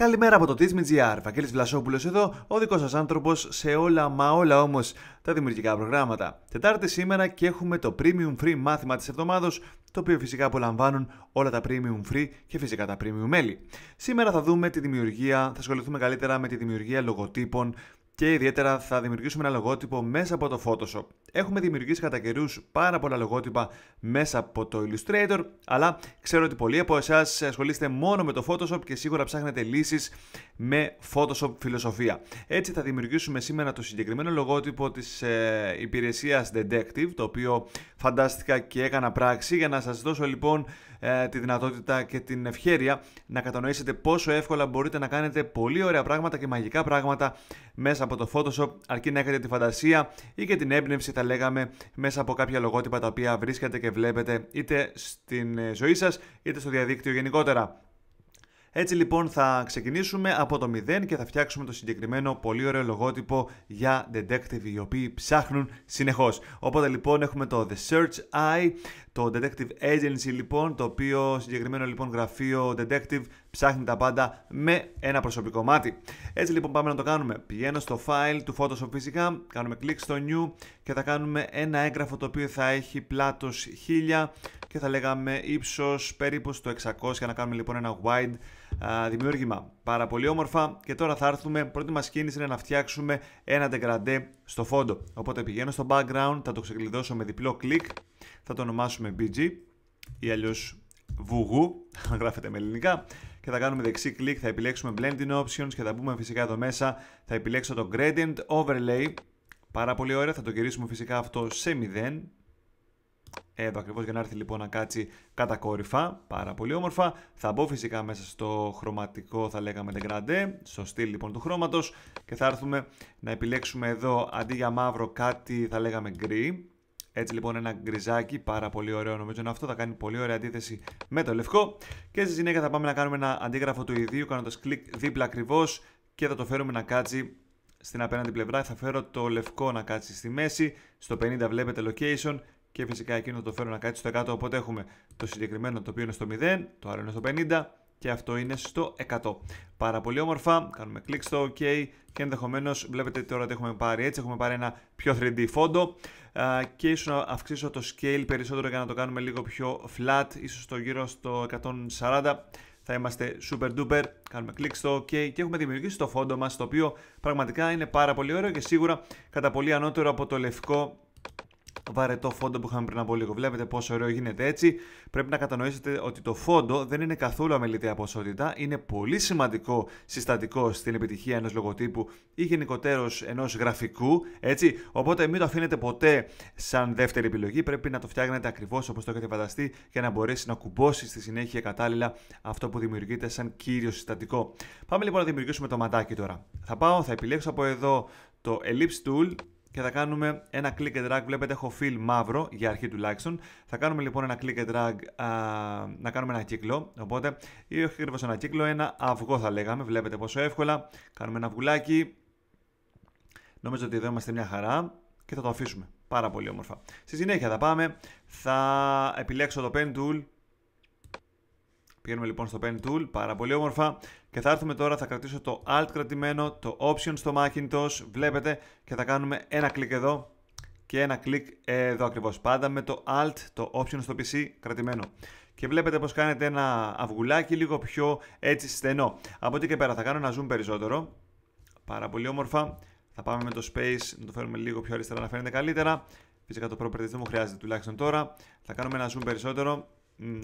Καλημέρα από το Tismi.gr, Βαγγέλης Βλασόπουλος εδώ, ο δικός σας άνθρωπος σε όλα μα όλα όμως τα δημιουργικά προγράμματα. Τετάρτη σήμερα και έχουμε το Premium Free μάθημα της εβδομάδος, το οποίο φυσικά απολαμβάνουν όλα τα Premium Free και φυσικά τα Premium μέλη. Σήμερα θα δούμε τη δημιουργία, θα ασχοληθούμε καλύτερα με τη δημιουργία λογοτύπων και ιδιαίτερα θα δημιουργήσουμε ένα λογότυπο μέσα από το Photoshop. Έχουμε δημιουργήσει κατά καιρούς πάρα πολλά λογότυπα μέσα από το Illustrator, αλλά ξέρω ότι πολλοί από εσάς ασχολείστε μόνο με το Photoshop και σίγουρα ψάχνετε λύσεις με Photoshop φιλοσοφία. Έτσι, θα δημιουργήσουμε σήμερα το συγκεκριμένο λογότυπο της ε, υπηρεσίας Detective, το οποίο φαντάστηκα και έκανα πράξη για να σας δώσω λοιπόν ε, τη δυνατότητα και την ευχέρεια να κατανοήσετε πόσο εύκολα μπορείτε να κάνετε πολύ ωραία πράγματα και μαγικά πράγματα μέσα από το Photoshop, αρκεί να έχετε τη φαντασία ή και την έμπνευση λέγαμε μέσα από κάποια λογότυπα τα οποία βρίσκετε και βλέπετε είτε στην ε, ζωή σας είτε στο διαδίκτυο γενικότερα. Έτσι λοιπόν θα ξεκινήσουμε από το 0 και θα φτιάξουμε το συγκεκριμένο πολύ ωραίο λογότυπο για detective οι οποίοι ψάχνουν συνεχώς. Οπότε λοιπόν έχουμε το The Search Eye, το Detective Agency λοιπόν, το οποίο συγκεκριμένο λοιπόν γραφείο detective ψάχνει τα πάντα με ένα προσωπικό μάτι. Έτσι λοιπόν πάμε να το κάνουμε. Πηγαίνω στο file του Photoshop φυσικά, κάνουμε κλικ στο new και θα κάνουμε ένα έγγραφο το οποίο θα έχει πλάτος 1000 και θα λέγαμε ύψος περίπου στο 600 για να κάνουμε λοιπόν ένα wide δημιούργημα. Πάρα πολύ όμορφα και τώρα θα έρθουμε, πρώτη μας κίνηση είναι να φτιάξουμε ένα degrade στο φόντο. Οπότε πηγαίνω στο background, θα το ξεκλειδώσω με διπλό κλικ, θα το ονομάσουμε BG ή αλλιώς βουγού, αν γράφεται με ελληνικά και θα κάνουμε δεξί κλικ, θα επιλέξουμε blending options και θα μπούμε φυσικά εδώ μέσα. Θα επιλέξω το gradient overlay. Πάρα πολύ ωραία, θα το γυρίσουμε φυσικά αυτό σε 0. Εδώ ακριβώς για να έρθει λοιπόν να κάτσει κατακόρυφα, πάρα πολύ όμορφα. Θα μπω φυσικά μέσα στο χρωματικό θα λέγαμε grande, στο στυλ λοιπόν του χρώματος και θα έρθουμε να επιλέξουμε εδώ αντί για μαύρο κάτι θα λέγαμε γκρι έτσι λοιπόν ένα γκριζάκι, πάρα πολύ ωραίο νομίζω είναι αυτό, θα κάνει πολύ ωραία αντίθεση με το λευκό. Και στη συνέχεια θα πάμε να κάνουμε ένα αντίγραφο του ιδίου κάνοντας κλικ δίπλα ακριβώς και θα το φέρουμε να κάτσει στην απέναντι πλευρά. Θα φέρω το λευκό να κάτσει στη μέση, στο 50 βλέπετε location και φυσικά εκείνο το φέρω να κάτσει στο 100. Οπότε έχουμε το συγκεκριμένο το οποίο είναι στο 0, το άλλο είναι στο 50 και αυτό είναι στο 100. Πάρα πολύ όμορφα, κάνουμε κλικ στο OK και ενδεχομένως βλέπετε τώρα ότι έχουμε πάρει έτσι, έχουμε πάρει ένα πιο 3D φόντο και ίσως να αυξήσω το scale περισσότερο για να το κάνουμε λίγο πιο flat, ίσως το γύρω στο 140 θα είμαστε super duper, κάνουμε κλικ στο OK και έχουμε δημιουργήσει το φόντο μας το οποίο πραγματικά είναι πάρα πολύ ωραίο και σίγουρα κατά πολύ ανώτερο από το λευκό βαρετό φόντο που είχαμε πριν από λίγο. Βλέπετε πόσο ωραίο γίνεται έτσι. Πρέπει να κατανοήσετε ότι το φόντο δεν είναι καθόλου αμεληταία ποσότητα. Είναι πολύ σημαντικό συστατικό στην επιτυχία ενός λογοτύπου ή γενικότερω ενός γραφικού. Έτσι. Οπότε μην το αφήνετε ποτέ σαν δεύτερη επιλογή. Πρέπει να το φτιάχνετε ακριβώς όπως το έχετε φανταστεί για να μπορέσει να κουμπώσει στη συνέχεια κατάλληλα αυτό που δημιουργείται σαν κύριο συστατικό. Πάμε λοιπόν να δημιουργήσουμε το ματάκι τώρα. Θα πάω, θα επιλέξω από εδώ το Ellipse Tool και θα κάνουμε ένα click and drag. Βλέπετε έχω fill μαύρο για αρχή τουλάχιστον. Θα κάνουμε λοιπόν ένα click and drag α, να κάνουμε ένα κύκλο. Οπότε, ή όχι ακριβώς ένα κύκλο, ένα αυγό θα λέγαμε. Βλέπετε πόσο εύκολα. Κάνουμε ένα αυγουλάκι. Νομίζω ότι εδώ είμαστε μια χαρά και θα το αφήσουμε. Πάρα πολύ όμορφα. Στη συνέχεια θα πάμε. Θα επιλέξω το pen tool. Πηγαίνουμε λοιπόν στο pen tool. Πάρα πολύ όμορφα και θα έρθουμε τώρα, θα κρατήσω το Alt κρατημένο, το Option στο Macintosh, βλέπετε και θα κάνουμε ένα κλικ εδώ και ένα κλικ εδώ ακριβώς. Πάντα με το Alt, το Option στο PC κρατημένο. Και βλέπετε πως κάνετε ένα αυγουλάκι λίγο πιο έτσι στενό. Από εκεί και πέρα θα κάνω ένα zoom περισσότερο. Πάρα πολύ όμορφα. Θα πάμε με το space, να το φέρουμε λίγο πιο αριστερά να φαίνεται καλύτερα. Φυσικά το properties δεν μου χρειάζεται τουλάχιστον τώρα. Θα κάνουμε ένα zoom περισσότερο.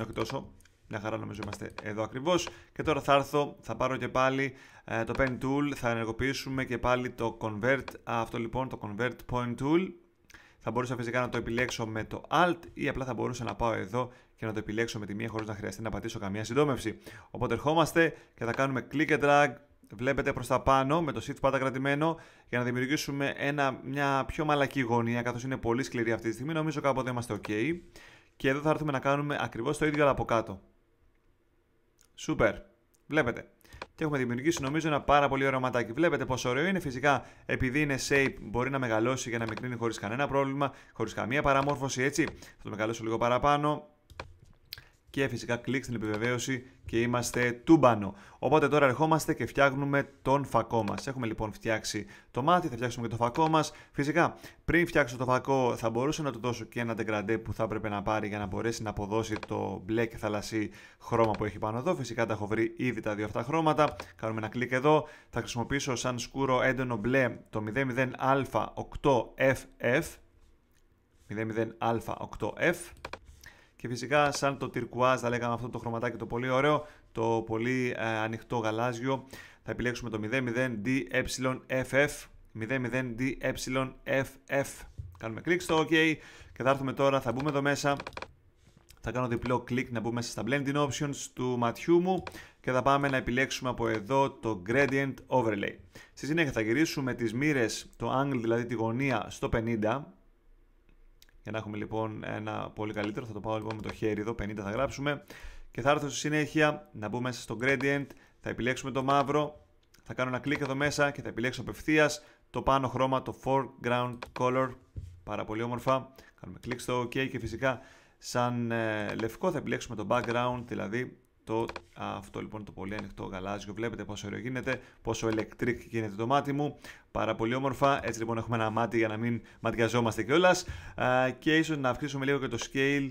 Όχι τόσο. Μια χαρά νομίζω είμαστε εδώ ακριβώς. Και τώρα θα έρθω, θα πάρω και πάλι ε, το Pen Tool, θα ενεργοποιήσουμε και πάλι το Convert, αυτό λοιπόν το Convert Point Tool. Θα μπορούσα φυσικά να το επιλέξω με το Alt ή απλά θα μπορούσα να πάω εδώ και να το επιλέξω με τη μία χωρίς να χρειαστεί να πατήσω καμία συντόμευση. Οπότε ερχόμαστε και θα κάνουμε click and drag, βλέπετε προς τα πάνω με το shift πάντα κρατημένο για να δημιουργήσουμε ένα, μια πιο μαλακή γωνία καθώς είναι πολύ σκληρή αυτή τη στιγμή, νομίζω κάποτε είμαστε ok. Και εδώ θα έρθουμε να κάνουμε ακριβώς το ίδιο αλλά από κάτω. Σούπερ. Βλέπετε. Και έχουμε δημιουργήσει νομίζω ένα πάρα πολύ ωραίο ματάκι. Βλέπετε πόσο ωραίο είναι. Φυσικά επειδή είναι shape μπορεί να μεγαλώσει για να μικρύνει χωρίς κανένα πρόβλημα, χωρίς καμία παραμόρφωση έτσι. Θα το μεγαλώσω λίγο παραπάνω και φυσικά κλικ στην επιβεβαίωση και είμαστε τούμπανο. Οπότε τώρα ερχόμαστε και φτιάχνουμε τον φακό μας. Έχουμε λοιπόν φτιάξει το μάτι, θα φτιάξουμε και το φακό μας. Φυσικά, πριν φτιάξω το φακό, θα μπορούσα να του δώσω και ένα τεγκραντέ που θα έπρεπε να πάρει για να μπορέσει να αποδώσει το μπλε και θαλασσί χρώμα που έχει πάνω εδώ. Φυσικά τα έχω βρει ήδη τα δύο αυτά χρώματα. Κάνουμε ένα κλικ εδώ. Θα χρησιμοποιήσω σαν σκούρο έντονο μπλε το 00α8FF. 00α8F και φυσικά σαν το τυρκουάζ θα λέγαμε αυτό το χρωματάκι το πολύ ωραίο, το πολύ ε, ανοιχτό γαλάζιο. Θα επιλέξουμε το 00DYFF, 00DYFF. Κάνουμε κλικ στο OK και θα έρθουμε τώρα, θα μπούμε εδώ μέσα. Θα κάνω διπλό κλικ να μπούμε στα Blending Options του ματιού μου και θα πάμε να επιλέξουμε από εδώ το Gradient Overlay. Στη συνέχεια θα γυρίσουμε τις μοίρες, το angle δηλαδή τη γωνία στο 50 για να έχουμε λοιπόν ένα πολύ καλύτερο, θα το πάω λοιπόν με το χέρι εδώ, 50 θα γράψουμε. Και θα έρθω στη συνέχεια να μπούμε μέσα στο gradient, θα επιλέξουμε το μαύρο, θα κάνω ένα κλικ εδώ μέσα και θα επιλέξω απευθείας το πάνω χρώμα, το foreground color, πάρα πολύ όμορφα. Κάνουμε κλικ στο OK και φυσικά σαν ε, λευκό θα επιλέξουμε το background, δηλαδή το, αυτό λοιπόν το πολύ ανοιχτό γαλάζιο. Βλέπετε πόσο ωραίο γίνεται, πόσο electric γίνεται το μάτι μου. Πάρα πολύ όμορφα. Έτσι λοιπόν έχουμε ένα μάτι για να μην ματιαζόμαστε κιόλας. Και ίσως να αυξήσουμε λίγο και το scale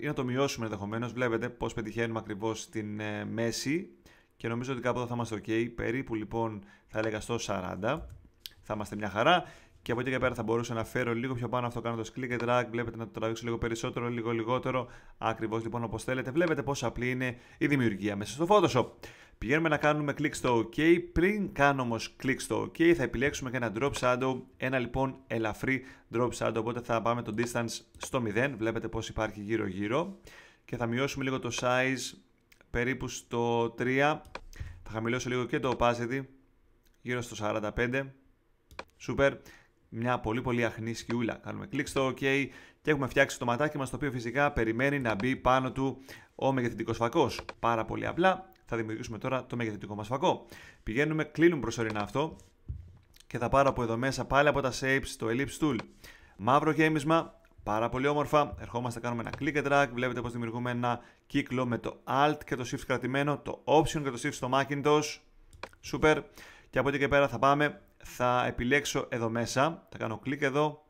ή να το μειώσουμε ενδεχομένως. Βλέπετε πώς πετυχαίνουμε ακριβώς την ε, μέση. Και νομίζω ότι κάπου εδώ θα είμαστε ok. Περίπου λοιπόν θα έλεγα στο 40. Θα είμαστε μια χαρά και από εκεί και πέρα θα μπορούσα να φέρω λίγο πιο πάνω αυτό κάνοντα click and drag. Βλέπετε να το τραβήξω λίγο περισσότερο, λίγο λιγότερο. Ακριβώς λοιπόν όπως θέλετε. Βλέπετε πόσο απλή είναι η δημιουργία μέσα στο Photoshop. Πηγαίνουμε να κάνουμε click στο OK. Πριν κάνω όμως click στο OK, θα επιλέξουμε και ένα drop shadow. Ένα λοιπόν ελαφρύ drop shadow. Οπότε θα πάμε το distance στο 0. Βλέπετε πώς υπάρχει γύρω-γύρω. Και θα μειώσουμε λίγο το size περίπου στο 3. Θα χαμηλώσω λίγο και το opacity γύρω στο 45. σούπερ μια πολύ πολύ αχνή σκιούλα. Κάνουμε κλικ στο OK και έχουμε φτιάξει το ματάκι μας το οποίο φυσικά περιμένει να μπει πάνω του ο μεγεθυντικός φακός. Πάρα πολύ απλά θα δημιουργήσουμε τώρα το μεγεθυντικό μας φακό. Πηγαίνουμε, κλείνουμε προσωρινά αυτό και θα πάρω από εδώ μέσα πάλι από τα shapes το ellipse tool. Μαύρο γέμισμα, Πάρα πολύ όμορφα. Ερχόμαστε, κάνουμε ένα click and drag. Βλέπετε πως δημιουργούμε ένα κύκλο με το Alt και το Shift κρατημένο, το Option και το Shift στο Macintosh. Σούπερ. Και από εκεί και πέρα θα πάμε θα επιλέξω εδώ μέσα, θα κάνω κλικ εδώ,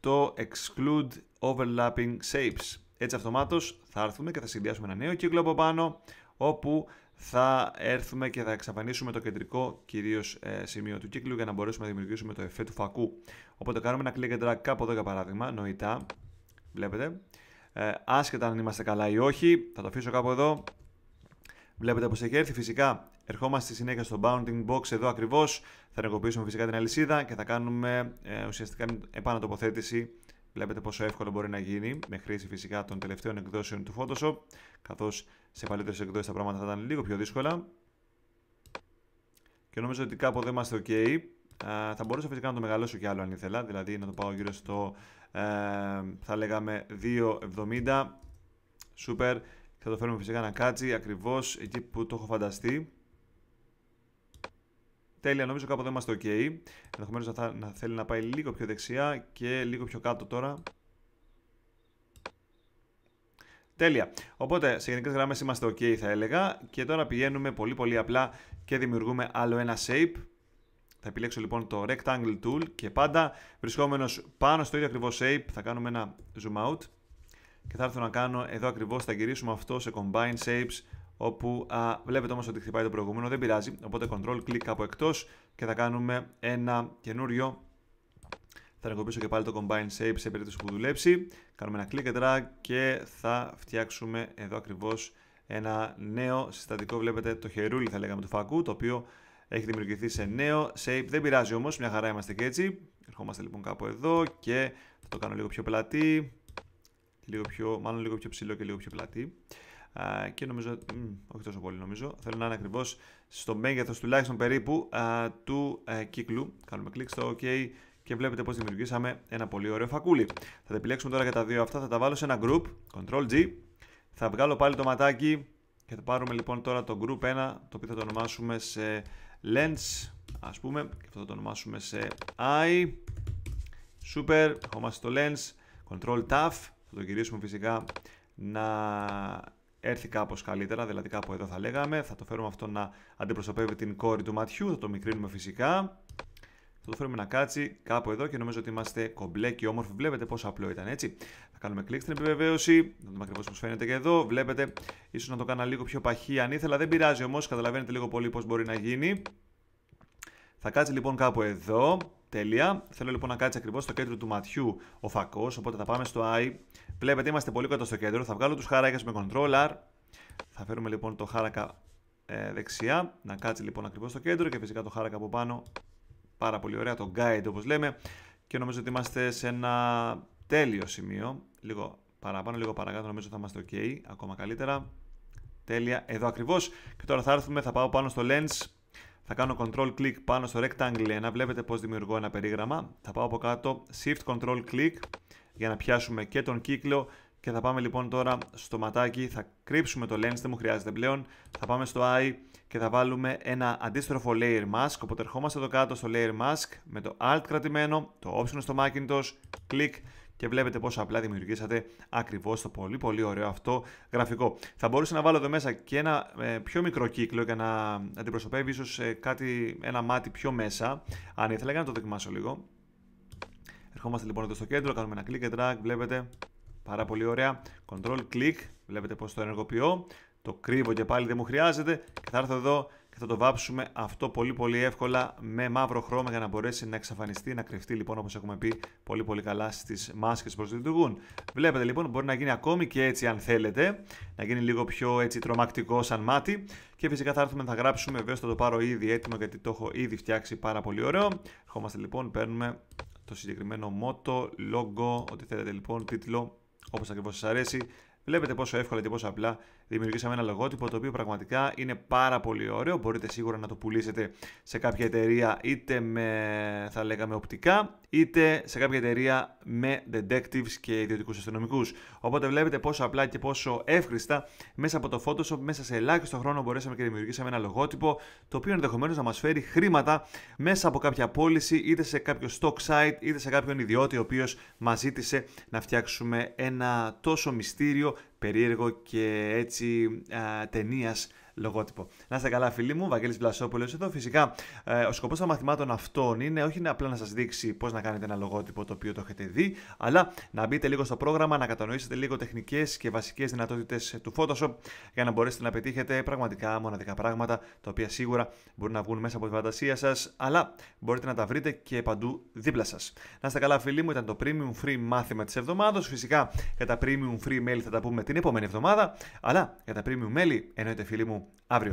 το Exclude Overlapping Shapes. Έτσι αυτομάτως θα έρθουμε και θα συνδυάσουμε ένα νέο κύκλο από πάνω, όπου θα έρθουμε και θα εξαφανίσουμε το κεντρικό κυρίως ε, σημείο του κύκλου για να μπορέσουμε να δημιουργήσουμε το εφέ του φακού. Οπότε κάνουμε ένα κλικ and drag κάπου εδώ για παράδειγμα, νοητά, βλέπετε. Ε, άσχετα αν είμαστε καλά ή όχι, θα το αφήσω κάπου εδώ, Βλέπετε πως έχει έρθει. Φυσικά, ερχόμαστε στη συνέχεια στο bounding box εδώ ακριβώς Θα ενεργοποιήσουμε φυσικά την αλυσίδα και θα κάνουμε ε, ουσιαστικά επανατοποθέτηση. Βλέπετε πόσο εύκολο μπορεί να γίνει με χρήση φυσικά των τελευταίων εκδόσεων του Photoshop. Καθώς σε παλιότερες εκδόσεις τα πράγματα θα ήταν λίγο πιο δύσκολα. Και νομίζω ότι κάπου εδώ είμαστε OK. Ε, θα μπορούσα φυσικά να το μεγαλώσω κι άλλο αν ήθελα, δηλαδή να το πάω γύρω στο ε, θα λέγαμε 2.70. Σούπερ. Θα το φέρουμε φυσικά να κάτσει ακριβώς εκεί που το έχω φανταστεί. Τέλεια, νομίζω κάπου εδώ είμαστε ok. Ενδεχομένως να, θέλει να πάει λίγο πιο δεξιά και λίγο πιο κάτω τώρα. Τέλεια. Οπότε σε γενικές γραμμές είμαστε OK, θα έλεγα. Και τώρα πηγαίνουμε πολύ πολύ απλά και δημιουργούμε άλλο ένα shape. Θα επιλέξω λοιπόν το rectangle tool και πάντα βρισκόμενος πάνω στο ίδιο ακριβώς shape θα κάνουμε ένα zoom out και θα έρθω να κάνω εδώ ακριβώς, θα γυρίσουμε αυτό σε Combine Shapes όπου α, βλέπετε όμως ότι χτυπάει το προηγούμενο, δεν πειράζει, οπότε control click κάπου εκτός και θα κάνουμε ένα καινούριο θα ενεργοποιήσω και πάλι το Combine Shape σε περίπτωση που δουλέψει. Κάνουμε ένα click and drag και θα φτιάξουμε εδώ ακριβώς ένα νέο συστατικό. Βλέπετε το χερούλι θα λέγαμε του φακού, το οποίο έχει δημιουργηθεί σε νέο shape. Δεν πειράζει όμως, μια χαρά είμαστε και έτσι. Ερχόμαστε λοιπόν κάπου εδώ και θα το κάνω λίγο πιο πλατή λίγο πιο, μάλλον λίγο πιο ψηλό και λίγο πιο πλατή. Uh, και νομίζω, μ, όχι τόσο πολύ νομίζω, θέλω να είναι ακριβώς στο μέγεθος τουλάχιστον περίπου uh, του ε, κύκλου. Κάνουμε κλικ στο OK και βλέπετε πώς δημιουργήσαμε ένα πολύ ωραίο φακούλι. Θα τα επιλέξουμε τώρα για τα δύο αυτά, θα τα βάλω σε ένα group, Ctrl G, θα βγάλω πάλι το ματάκι και θα πάρουμε λοιπόν τώρα το group 1, το οποίο θα το ονομάσουμε σε lens, ας πούμε, και αυτό θα το ονομάσουμε σε eye, super, ερχόμαστε το lens, Ctrl Tab, θα το γυρίσουμε φυσικά να έρθει κάπως καλύτερα, δηλαδή κάπου εδώ θα λέγαμε. Θα το φέρουμε αυτό να αντιπροσωπεύει την κόρη του ματιού, θα το μικρύνουμε φυσικά. Θα το φέρουμε να κάτσει κάπου εδώ και νομίζω ότι είμαστε κομπλέ και όμορφοι. Βλέπετε πόσο απλό ήταν έτσι. Θα κάνουμε κλικ στην επιβεβαίωση. Να δούμε ακριβώς πώς φαίνεται και εδώ. Βλέπετε, ίσως να το κάνω λίγο πιο παχύ αν ήθελα. Δεν πειράζει όμως, καταλαβαίνετε λίγο πολύ πώς μπορεί να γίνει. Θα κάτσει λοιπόν κάπου εδώ. Τέλεια. Θέλω λοιπόν να κάτσει ακριβώς στο κέντρο του ματιού ο φακός. Οπότε θα πάμε στο I. Βλέπετε, είμαστε πολύ κοντά στο κέντρο. Θα βγάλω τους χάρακες με control Θα φέρουμε λοιπόν το χάρακα ε, δεξιά, να κάτσει λοιπόν ακριβώς στο κέντρο και φυσικά το χάρακα από πάνω. Πάρα πολύ ωραία, το guide όπως λέμε. Και νομίζω ότι είμαστε σε ένα τέλειο σημείο. Λίγο παραπάνω, λίγο παρακάτω, νομίζω θα είμαστε OK. Ακόμα καλύτερα. Τέλεια, εδώ ακριβώς. Και τώρα θα έρθουμε, θα πάω πάνω στο lens. Θα κάνω control click πάνω στο rectangle 1. Βλέπετε πώς δημιουργώ ένα περίγραμμα. Θα πάω από κάτω, shift control click για να πιάσουμε και τον κύκλο και θα πάμε λοιπόν τώρα στο ματάκι, θα κρύψουμε το lens, δεν μου χρειάζεται πλέον, θα πάμε στο eye και θα βάλουμε ένα αντίστροφο layer mask, οπότε ερχόμαστε εδώ κάτω στο layer mask με το alt κρατημένο, το option στο Macintosh, κλικ και βλέπετε πόσο απλά δημιουργήσατε ακριβώς το πολύ πολύ ωραίο αυτό γραφικό. Θα μπορούσα να βάλω εδώ μέσα και ένα ε, πιο μικρό κύκλο για να αντιπροσωπεύει ίσως ε, κάτι, ένα μάτι πιο μέσα. Αν ήθελα να το δοκιμάσω λίγο. Ερχόμαστε λοιπόν εδώ στο κέντρο, κάνουμε ένα click and drag, βλέπετε. Πάρα πολύ ωραία. Control click, βλέπετε πώς το ενεργοποιώ. Το κρύβω και πάλι δεν μου χρειάζεται. Και θα έρθω εδώ και θα το βάψουμε αυτό πολύ πολύ εύκολα με μαύρο χρώμα για να μπορέσει να εξαφανιστεί, να κρυφτεί λοιπόν όπως έχουμε πει πολύ πολύ καλά στις μάσκες που λειτουργούν. Βλέπετε λοιπόν μπορεί να γίνει ακόμη και έτσι αν θέλετε, να γίνει λίγο πιο έτσι τρομακτικό σαν μάτι και φυσικά θα έρθουμε να γράψουμε, βέβαια θα το πάρω ήδη έτοιμο γιατί το έχω ήδη φτιάξει πάρα πολύ ωραίο. Ερχόμαστε λοιπόν, παίρνουμε το συγκεκριμένο μότο, λόγο, ό,τι θέλετε λοιπόν, τίτλο, όπως ακριβώς σας αρέσει. Βλέπετε πόσο εύκολα και πόσο απλά δημιουργήσαμε ένα λογότυπο το οποίο πραγματικά είναι πάρα πολύ ωραίο. Μπορείτε σίγουρα να το πουλήσετε σε κάποια εταιρεία είτε με, θα λέγαμε, οπτικά, είτε σε κάποια εταιρεία με detectives και ιδιωτικούς αστυνομικούς. Οπότε βλέπετε πόσο απλά και πόσο εύχριστα μέσα από το Photoshop, μέσα σε ελάχιστο χρόνο μπορέσαμε και δημιουργήσαμε ένα λογότυπο το οποίο ενδεχομένως να μας φέρει χρήματα μέσα από κάποια πώληση, είτε σε κάποιο stock site, είτε σε κάποιον ιδιώτη ο οποίος μας ζήτησε να φτιάξουμε ένα τόσο μυστήριο περίεργο και έτσι ταινίας λογότυπο. Να είστε καλά, φίλοι μου. Βαγγέλης Βλασόπουλος εδώ. Φυσικά, ε, ο σκοπός των μαθημάτων αυτών είναι όχι απλά να σας δείξει πώς να κάνετε ένα λογότυπο το οποίο το έχετε δει, αλλά να μπείτε λίγο στο πρόγραμμα, να κατανοήσετε λίγο τεχνικές και βασικές δυνατότητες του Photoshop για να μπορέσετε να πετύχετε πραγματικά μοναδικά πράγματα τα οποία σίγουρα μπορούν να βγουν μέσα από τη φαντασία σας, αλλά μπορείτε να τα βρείτε και παντού δίπλα σας. Να είστε καλά, φίλοι μου. Ήταν το premium free μάθημα της εβδομάδα. Φυσικά, για τα premium free mail θα τα πούμε την επόμενη εβδομάδα, αλλά για τα premium mail εννοείται, φίλοι μου abriu.